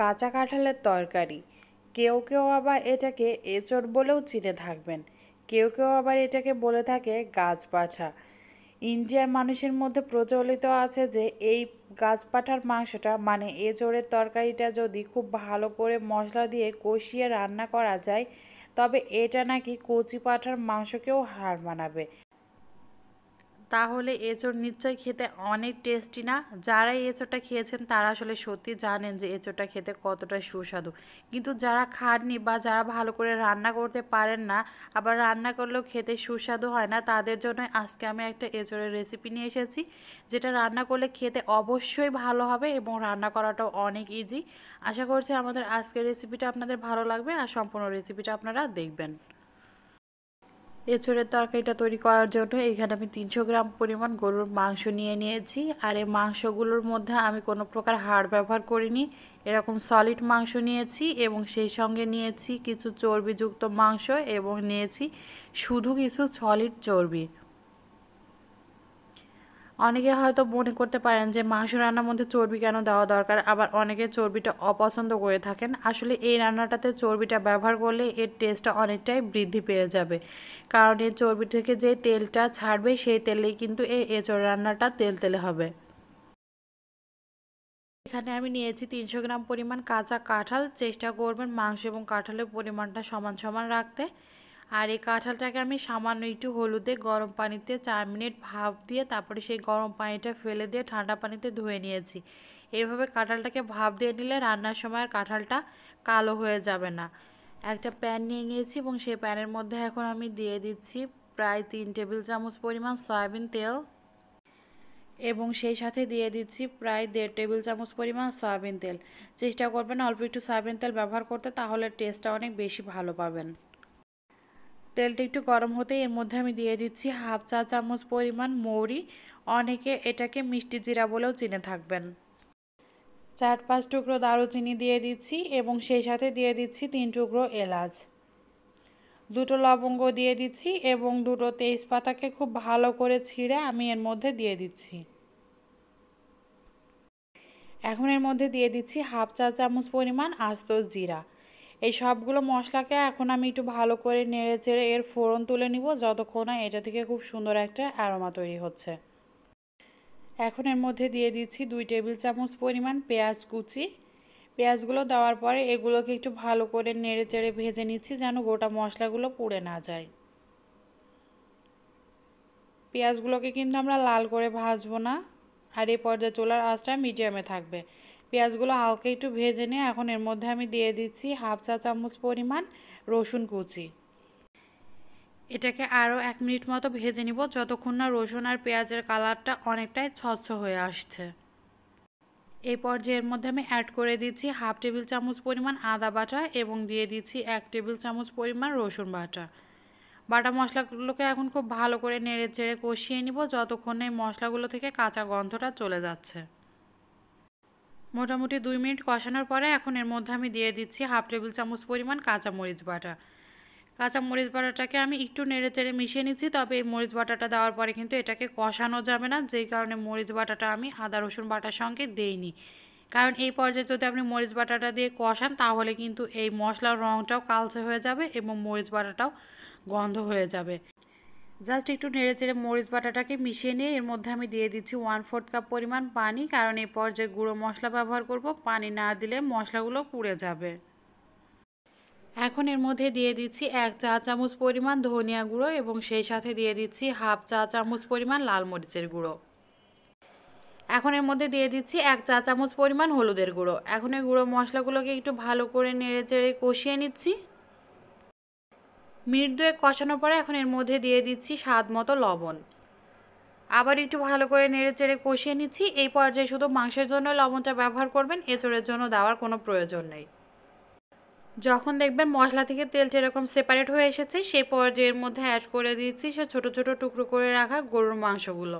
কাঁচা কাঁঠালের তরকারি কেউ কেউ আবার এটাকে এঁচড় বলেও চিনে থাকবেন কেউ কেউ আবার এটাকে বলে থাকে গাছ ইন্ডিয়ার মানুষের মধ্যে প্রচলিত আছে যে এই গাছ পাঠার মাংসটা মানে এঁচড়ের তরকারিটা যদি খুব ভালো করে মশলা দিয়ে কষিয়ে রান্না করা যায় তবে এটা নাকি কচি পাঁঠার মাংসকেও হার মানাবে তাহলে এঁচোড় নিশ্চয়ই খেতে অনেক টেস্টি না যারা এঁচোড়টা খেয়েছেন তারা আসলে সত্যি জানেন যে এঁচোড়টা খেতে কতটা সুস্বাদু কিন্তু যারা খাননি বা যারা ভালো করে রান্না করতে পারেন না আবার রান্না করলেও খেতে সুস্বাদু হয় না তাদের জন্য আজকে আমি একটা এঁচোড়ের রেসিপি নিয়ে এসেছি যেটা রান্না করলে খেতে অবশ্যই ভালো হবে এবং রান্না করাটাও অনেক ইজি আশা করছি আমাদের আজকের রেসিপিটা আপনাদের ভালো লাগবে আর সম্পূর্ণ রেসিপিটা আপনারা দেখবেন এছাড়া তরকারিটা তৈরি করার জন্য এখানে আমি তিনশো গ্রাম পরিমাণ গরুর মাংস নিয়ে নিয়েছি আর এই মাংসগুলোর মধ্যে আমি কোনো প্রকার হাড় ব্যবহার করিনি এরকম সলিড মাংস নিয়েছি এবং সেই সঙ্গে নিয়েছি কিছু চর্বিযুক্ত মাংস এবং নিয়েছি শুধু কিছু সলিড চর্বি অনেকে হয়তো মনে করতে পারেন যে মাংস রান্নার মধ্যে চর্বি কেন দেওয়া দরকার আবার অনেকে চর্বিটা অপছন্দ করে থাকেন আসলে এই রান্নাটাতে চর্বিটা ব্যবহার করলে এর টেস্টটা অনেকটাই বৃদ্ধি পেয়ে যাবে কারণ এই চর্বি থেকে যে তেলটা ছাড়বে সেই তেলেই কিন্তু এই এঁচড় রান্নাটা তেল তেলে হবে এখানে আমি নিয়েছি তিনশো গ্রাম পরিমাণ কাঁচা কাঁঠাল চেষ্টা করবেন মাংস এবং কাঁঠালের পরিমাণটা সমান সমান রাখতে আর এই কাঁঠালটাকে আমি সামান্য একটু হলুদে গরম পানিতে চার মিনিট ভাপ দিয়ে তারপরে সেই গরম পানিটা ফেলে দিয়ে ঠান্ডা পানিতে ধুয়ে নিয়েছি এইভাবে কাঁঠালটাকে ভাপ দিয়ে নিলে রান্নার সময় আর কাঁঠালটা কালো হয়ে যাবে না একটা প্যান নিয়ে নিয়েছি এবং সেই প্যানের মধ্যে এখন আমি দিয়ে দিচ্ছি প্রায় তিন টেবিল চামচ পরিমাণ সয়াবিন তেল এবং সেই সাথে দিয়ে দিচ্ছি প্রায় দেড় টেবিল চামচ পরিমাণ সয়াবিন তেল চেষ্টা করবেন অল্প একটু সয়াবিন তেল ব্যবহার করতে তাহলে টেস্টটা অনেক বেশি ভালো পাবেন তেলটা একটু গরম হতে এর মধ্যে আমি দিয়ে দিচ্ছি হাফ চা চামচ পরিমাণ মৌরি অনেকে এটাকে মিষ্টি জিরা বলেও চিনে থাকবেন চার পাঁচ টুকরো দারুচিনি দিয়ে দিচ্ছি এবং সেই সাথে দিয়ে দিচ্ছি তিন টুকরো এলাচ দুটো লবঙ্গ দিয়ে দিচ্ছি এবং দুটো তেজপাতাকে খুব ভালো করে ছিঁড়ে আমি এর মধ্যে দিয়ে দিচ্ছি এখন এর মধ্যে দিয়ে দিচ্ছি হাফ চা চামচ পরিমাণ আস্ত জিরা এই সবগুলো মশলাকে এখন আমি একটু ভালো করে নেড়ে চেড়ে এর ফোড়ন তুলে নিব যতক্ষণ না এটা থেকে খুব সুন্দর একটা অ্যারোমা তৈরি হচ্ছে এখন এর মধ্যে দিয়ে দিচ্ছি দুই টেবিল চামচ পরিমাণ পেঁয়াজ কুচি পেঁয়াজগুলো দেওয়ার পরে এগুলোকে একটু ভালো করে নেড়ে চেড়ে ভেজে নিচ্ছি যেন গোটা মশলাগুলো পুড়ে না যায় পেঁয়াজগুলোকে কিন্তু আমরা লাল করে ভাজবো না আর এই পর্যায়ে চলার আঁচটা মিডিয়ামে থাকবে পেঁয়াজগুলো হালকা একটু ভেজে নিয়ে এখন এর মধ্যে আমি দিয়ে দিচ্ছি হাফ চা চামচ পরিমাণ রসুন কুচি এটাকে আরও এক মিনিট মতো ভেজে নিব যতক্ষণ না রসুন আর পেঁয়াজের কালারটা অনেকটাই ছচ্ছ হয়ে আসছে এই পর্যায়ের মধ্যে আমি অ্যাড করে দিচ্ছি হাফ টেবিল চামচ পরিমাণ আদা বাটা এবং দিয়ে দিচ্ছি এক টেবিল চামচ পরিমাণ রসুন বাটা বাটা মশলাগুলোকে এখন খুব ভালো করে নেড়ে চেড়ে কষিয়ে নিব যতক্ষণ এই মশলাগুলো থেকে কাঁচা গন্ধটা চলে যাচ্ছে মোটামুটি দুই মিনিট কষানোর পরে এখন এর মধ্যে আমি দিয়ে দিচ্ছি হাফ টেবিল চামচ পরিমাণ কাঁচা মরিচ বাটা কাঁচা মরিচ বাটাটাকে আমি একটু নেড়ে চেড়ে মিশিয়ে নিচ্ছি তবে এই মরিচ বাটাটা দেওয়ার পরে কিন্তু এটাকে কষানো যাবে না যেই কারণে মরিচ বাটাটা আমি আদা রসুন বাটার সঙ্গে দেইনি কারণ এই পর্যায়ে যদি আপনি মরিচ বাটাটা দিয়ে কষান তাহলে কিন্তু এই মশলার রঙটাও কালচে হয়ে যাবে এবং মরিচ বাটাটাও গন্ধ হয়ে যাবে জাস্ট একটু নেড়ে চেড়ে মরিচ বাটাটাকে মিশিয়ে নিয়ে এর মধ্যে আমি দিয়ে দিচ্ছি ওয়ান ফোর্থ কাপ পরিমাণ পানি কারণ এই পর্যায়ে গুঁড়ো মশলা ব্যবহার করব পানি না দিলে মশলাগুলো পুড়ে যাবে এখন এর মধ্যে দিয়ে দিচ্ছি এক চা চামচ পরিমাণ ধনিয়া গুঁড়ো এবং সেই সাথে দিয়ে দিচ্ছি হাফ চা চামচ পরিমাণ লাল মরিচের গুঁড়ো এখন এর মধ্যে দিয়ে দিচ্ছি এক চা চামচ পরিমাণ হলুদের গুঁড়ো এখন এই গুঁড়ো মশলাগুলোকে একটু ভালো করে নেড়ে চেড়ে কষিয়ে নিচ্ছি মিনিট দুয়েক কষানোর পরে এখন এর মধ্যে দিয়ে দিচ্ছি স্বাদ মতো লবণ আবার একটু ভালো করে নেড়ে চেড়ে কষিয়ে নিচ্ছি এই পর্যায়ে শুধু মাংসের জন্য লবণটা ব্যবহার করবেন এঁচড়ের জন্য দেওয়ার কোনো প্রয়োজন নেই যখন দেখবেন মশলা থেকে তেল এরকম সেপারেট হয়ে এসেছে সেই পর্যায়ের মধ্যে অ্যাড করে দিচ্ছি সে ছোট ছোট টুকরো করে রাখা গরুর মাংসগুলো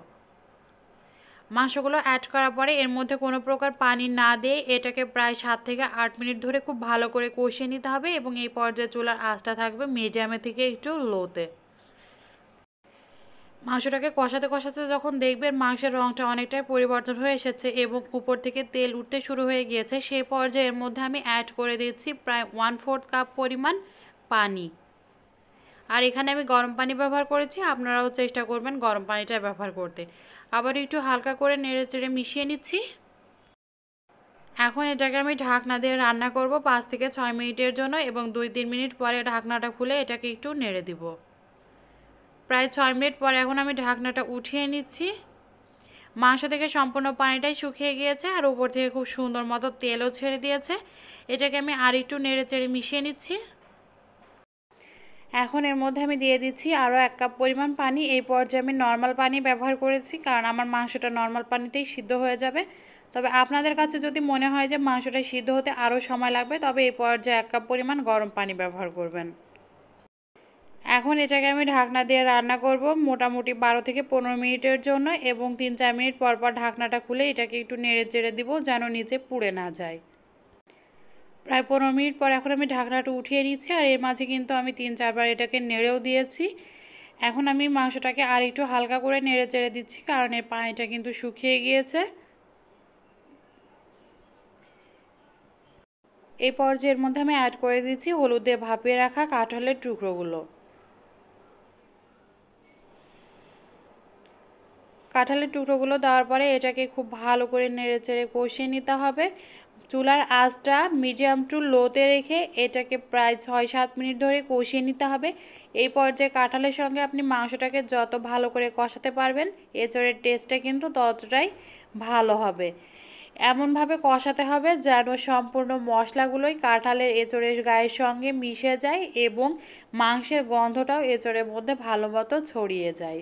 মাংসগুলো অ্যাড করার পরে এর মধ্যে কোনো প্রকার পানি না দিয়ে এটাকে প্রায় সাত থেকে আট মিনিট ধরে খুব ভালো করে কষিয়ে নিতে হবে এবং এই পর্যায়ে চুলার আঁচটা থাকবে মিডিয়ামে থেকে একটু লোতে মাংসটাকে কষাতে কষাতে যখন দেখবেন মাংসের রঙটা অনেকটাই পরিবর্তন হয়ে এসেছে এবং উপর থেকে তেল উঠতে শুরু হয়ে গিয়েছে সেই এর মধ্যে আমি অ্যাড করে দিচ্ছি প্রায় ওয়ান ফোর্থ কাপ পরিমাণ পানি আর এখানে আমি গরম পানি ব্যবহার করেছি আপনারাও চেষ্টা করবেন গরম পানিটা ব্যবহার করতে আবার একটু হালকা করে নেড়ে চেড়ে মিশিয়ে নিচ্ছি এখন এটাকে আমি ঢাকনা দিয়ে রান্না করব পাঁচ থেকে ছয় মিনিটের জন্য এবং দুই তিন মিনিট পরে ঢাকনাটা খুলে এটাকে একটু নেড়ে দিব প্রায় ছয় মিনিট পরে এখন আমি ঢাকনাটা উঠিয়ে নিচ্ছি মাংস থেকে সম্পূর্ণ পানিটাই শুকিয়ে গিয়েছে আর উপর থেকে খুব সুন্দর মতো তেলও ছেড়ে দিয়েছে এটাকে আমি আর একটু নেড়ে চেড়ে মিশিয়ে নিচ্ছি এখন এর মধ্যে আমি দিয়ে দিচ্ছি আরও এক কাপ পরিমাণ পানি এই পর্যায়ে আমি নর্মাল পানি ব্যবহার করেছি কারণ আমার মাংসটা নর্মাল পানিতেই সিদ্ধ হয়ে যাবে তবে আপনাদের কাছে যদি মনে হয় যে মাংসটা সিদ্ধ হতে আরও সময় লাগবে তবে এই পর্যায়ে এক কাপ পরিমাণ গরম পানি ব্যবহার করবেন এখন এটাকে আমি ঢাকনা দিয়ে রান্না করব মোটামুটি বারো থেকে পনেরো মিনিটের জন্য এবং তিন চার মিনিট পর পর ঢাকনাটা খুলে এটাকে একটু নেড়ে চেড়ে দিব যেন নিচে পুড়ে না যায় প্রায় পনেরো মিনিট পর এখন আমি ঢাকনাটা উঠিয়ে নিচ্ছি আর এর মাঝে কিন্তু আমি তিন চারবার এটাকে নেড়েও দিয়েছি এখন আমি মাংসটাকে আর একটু হালকা করে নেড়ে চেড়ে দিচ্ছি কারণ এর পানিটা কিন্তু শুকিয়ে গিয়েছে এই পর্যায়ের মধ্যে আমি অ্যাড করে দিচ্ছি হলুদে ভাপিয়ে রাখা কাঁঠালের টুকরোগুলো কাঁঠালের টুকরোগুলো দেওয়ার পরে এটাকে খুব ভালো করে নেড়ে চেড়ে কষিয়ে নিতে হবে চুলার আঁচটা মিডিয়াম টু লোতে রেখে এটাকে প্রায় ছয় সাত মিনিট ধরে কষিয়ে নিতে হবে এই পর্যায়ে কাঁঠালের সঙ্গে আপনি মাংসটাকে যত ভালো করে কষাতে পারবেন এচড়ের টেস্টটা কিন্তু ততটাই ভালো হবে এমনভাবে কষাতে হবে যেন সম্পূর্ণ মশলাগুলোই কাঁঠালের এঁচড়ের গায়ের সঙ্গে মিশে যায় এবং মাংসের গন্ধটাও এঁচড়ের মধ্যে ভালো মতো ছড়িয়ে যায়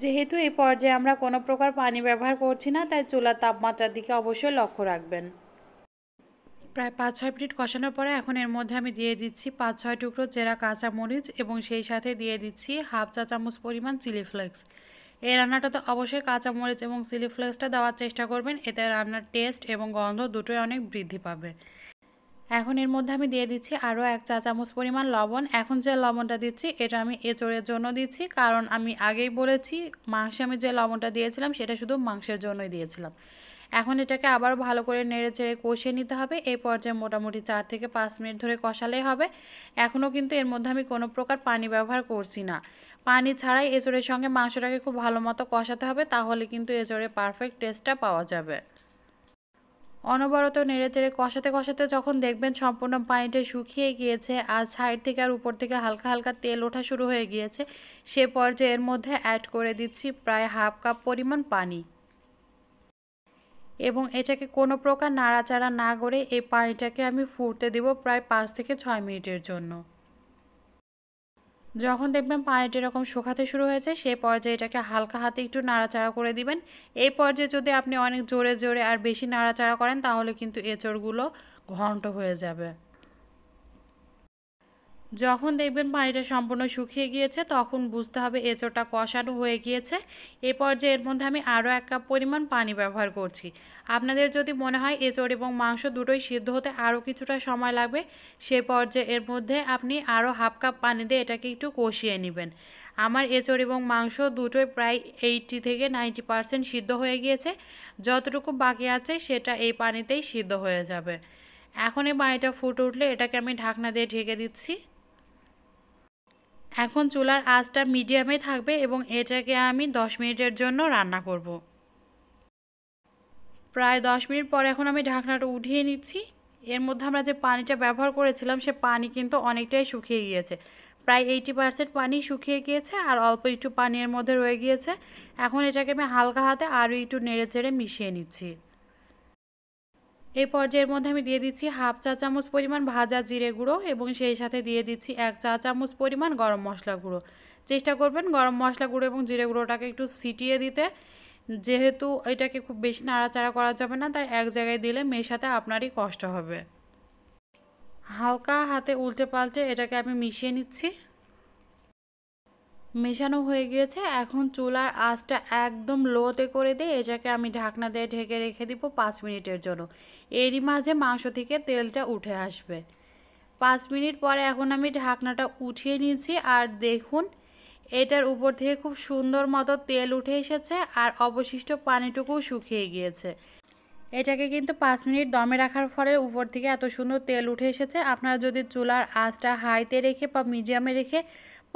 যেহেতু এই পর্যায়ে আমরা কোনো প্রকার পানি ব্যবহার করছি না তাই চুলার তাপমাত্রার দিকে অবশ্যই লক্ষ্য রাখবেন প্রায় পাঁচ ছয় মিনিট কষানোর পরে এখন এর মধ্যে আমি দিয়ে দিচ্ছি পাঁচ ছয় টুকরো চেরা কাঁচা মরিচ এবং সেই সাথে দিয়ে দিচ্ছি হাফ চা চামচ পরিমাণ চিলি ফ্লেক্স এই রান্নাটা তো অবশ্যই কাঁচা মরিচ এবং চিলি ফ্লেক্সটা দেওয়ার চেষ্টা করবেন এতে রান্নার টেস্ট এবং গন্ধ দুটোই অনেক বৃদ্ধি পাবে এখন এর মধ্যে আমি দিয়ে দিচ্ছি আরও এক চা চামচ পরিমাণ লবণ এখন যে লবণটা দিচ্ছি এটা আমি এঁচড়ের জন্য দিচ্ছি কারণ আমি আগেই বলেছি মাংসে আমি যে লবণটা দিয়েছিলাম সেটা শুধু মাংসের জন্যই দিয়েছিলাম এখন এটাকে আবার ভালো করে নেড়ে চেড়ে কষিয়ে নিতে হবে এই পর্যায়ে মোটামুটি চার থেকে পাঁচ মিনিট ধরে কষালেই হবে এখনও কিন্তু এর মধ্যে আমি কোনো প্রকার পানি ব্যবহার করছি না পানি ছাড়াই এঁচড়ের সঙ্গে মাংসটাকে খুব ভালো মতো কষাতে হবে তাহলে কিন্তু এঁচড়ে পারফেক্ট টেস্টটা পাওয়া যাবে অনবরত নেড়ে চেড়ে কষাতে কষাতে যখন দেখবেন সম্পূর্ণ পানিটা শুকিয়ে গিয়েছে আর সাইড থেকে আর উপর থেকে হালকা হালকা তেল ওঠা শুরু হয়ে গিয়েছে সে পর্যায়ের মধ্যে অ্যাড করে দিচ্ছি প্রায় হাফ কাপ পরিমাণ পানি এবং এটাকে কোনো প্রকার নাড়াচাড়া না করে এই পানিটাকে আমি ফুটতে দেব প্রায় পাঁচ থেকে ছয় মিনিটের জন্য যখন দেখবেন পানিটা এরকম শুকাতে শুরু হয়েছে সেই পর্যায়ে এটাকে হালকা হাতে একটু নাড়াচাড়া করে দিবেন এই পর্যায়ে যদি আপনি অনেক জোরে জোরে আর বেশি নাড়াচাড়া করেন তাহলে কিন্তু এঁচড়গুলো ঘন্ট হয়ে যাবে যখন দেখবেন পানিটা সম্পূর্ণ শুকিয়ে গিয়েছে তখন বুঝতে হবে এঁচোটা কষানো হয়ে গিয়েছে এ পর্যায়ে এর মধ্যে আমি আরও এক কাপ পরিমাণ পানি ব্যবহার করছি আপনাদের যদি মনে হয় এঁচোর এবং মাংস দুটোই সিদ্ধ হতে আরও কিছুটা সময় লাগবে সে পর্যায়ে এর মধ্যে আপনি আরও হাফ কাপ পানি দিয়ে এটাকে একটু কষিয়ে নেবেন আমার এঁচোর এবং মাংস দুটোই প্রায় এইটি থেকে নাইনটি পারসেন্ট সিদ্ধ হয়ে গিয়েছে যতটুকু বাকি আছে সেটা এই পানিতেই সিদ্ধ হয়ে যাবে এখন এই পানিটা ফুটে উঠলে এটাকে আমি ঢাকনা দিয়ে ঢেকে দিচ্ছি এখন চুলার আঁচটা মিডিয়ামে থাকবে এবং এটাকে আমি 10 মিনিটের জন্য রান্না করব। প্রায় 10 মিনিট পর এখন আমি ঢাকনাটা উঠিয়ে নিচ্ছি এর মধ্যে আমরা যে পানিটা ব্যবহার করেছিলাম সে পানি কিন্তু অনেকটাই শুকিয়ে গিয়েছে প্রায় এইটি পার্সেন্ট পানি শুকিয়ে গিয়েছে আর অল্প একটু পানির মধ্যে রয়ে গিয়েছে এখন এটাকে আমি হালকা হাতে আরও একটু নেড়ে চেড়ে মিশিয়ে নিচ্ছি এই পর্যায়ের মধ্যে আমি দিয়ে দিচ্ছি হাফ চা চামচ পরিমাণ ভাজা জিরে গুঁড়ো এবং সেই সাথে দিয়ে দিচ্ছি এক চা চামচ পরিমাণ গরম মশলা গুঁড়ো চেষ্টা করবেন গরম মশলা গুঁড়ো এবং জিরে গুঁড়োটাকে একটু সিটিয়ে দিতে যেহেতু এটাকে খুব বেশি নাড়াচাড়া করা যাবে না তাই এক জায়গায় দিলে মেশাতে আপনারই কষ্ট হবে হালকা হাতে উল্টে পাল্টে এটাকে আমি মিশিয়ে নিচ্ছি মেশানো হয়ে গিয়েছে এখন চুলার আঁচটা একদম লোতে করে দিয়ে এটাকে আমি ঢাকনা দিয়ে ঢেকে রেখে দিব পাঁচ মিনিটের জন্য এরই মাঝে মাংস থেকে তেলটা উঠে আসবে পাঁচ মিনিট পরে এখন আমি ঢাকনাটা উঠিয়ে নিয়েছি আর দেখুন এটার উপর থেকে খুব সুন্দর মতো তেল উঠে এসেছে আর অবশিষ্ট পানিটুকুও শুকিয়ে গিয়েছে এটাকে কিন্তু পাঁচ মিনিট দমে রাখার ফলে উপর থেকে এত সুন্দর তেল উঠে এসেছে আপনারা যদি চুলার আঁচটা হাইতে রেখে বা মিডিয়ামে রেখে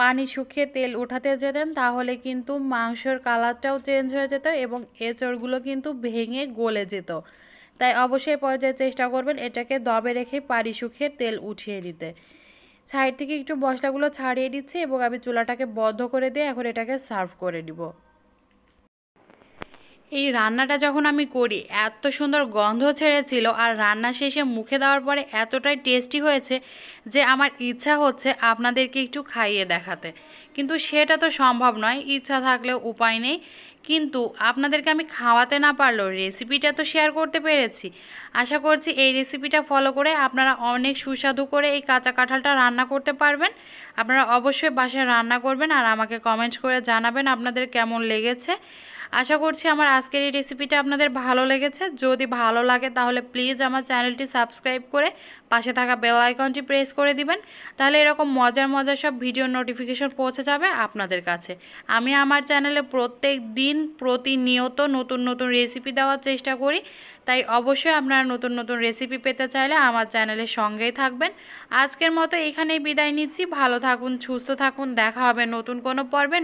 পানি শুকিয়ে তেল উঠাতে যেতেন তাহলে কিন্তু মাংসের কালারটাও চেঞ্জ হয়ে যেত এবং এচড়গুলো কিন্তু ভেঙে গলে যেত তাই অবশ্যই পর্যায়ে চেষ্টা করবেন এটাকে দবে রেখে পারি সুখে তেল উঠিয়ে নিতে সাইড থেকে একটু মশলাগুলো ছাড়িয়ে দিচ্ছি এবং আমি চুলাটাকে বন্ধ করে দিয়ে এখন এটাকে সার্ভ করে নিব এই রান্নাটা যখন আমি করি এত সুন্দর গন্ধ ছেড়েছিল আর রান্না শেষে মুখে দেওয়ার পরে এতটাই টেস্টি হয়েছে যে আমার ইচ্ছা হচ্ছে আপনাদেরকে একটু খাইয়ে দেখাতে কিন্তু সেটা তো সম্ভব নয় ইচ্ছা থাকলে উপায় নেই কিন্তু আপনাদেরকে আমি খাওয়াতে না পারলেও রেসিপিটা তো শেয়ার করতে পেরেছি আশা করছি এই রেসিপিটা ফলো করে আপনারা অনেক সুস্বাদু করে এই কাঁচা কাঁঠালটা রান্না করতে পারবেন আপনারা অবশ্যই বাসায় রান্না করবেন আর আমাকে কমেন্ট করে জানাবেন আপনাদের কেমন লেগেছে আশা করছি আমার আজকের এই রেসিপিটা আপনাদের ভালো লেগেছে যদি ভালো লাগে তাহলে প্লিজ আমার চ্যানেলটি সাবস্ক্রাইব করে পাশে থাকা বেল আইকনটি প্রেস করে দিবেন তাহলে এরকম মজার মজার সব ভিডিও নোটিফিকেশন পৌঁছে যাবে আপনাদের কাছে আমি আমার চ্যানেলে প্রত্যেক দিন প্রতিনিয়ত নতুন নতুন রেসিপি দেওয়ার চেষ্টা করি তাই অবশ্যই আপনারা নতুন নতুন রেসিপি পেতে চাইলে আমার চ্যানেলের সঙ্গেই থাকবেন আজকের মতো এখানেই বিদায় নিচ্ছি ভালো থাকুন সুস্থ থাকুন দেখা হবে নতুন কোনো পর্বে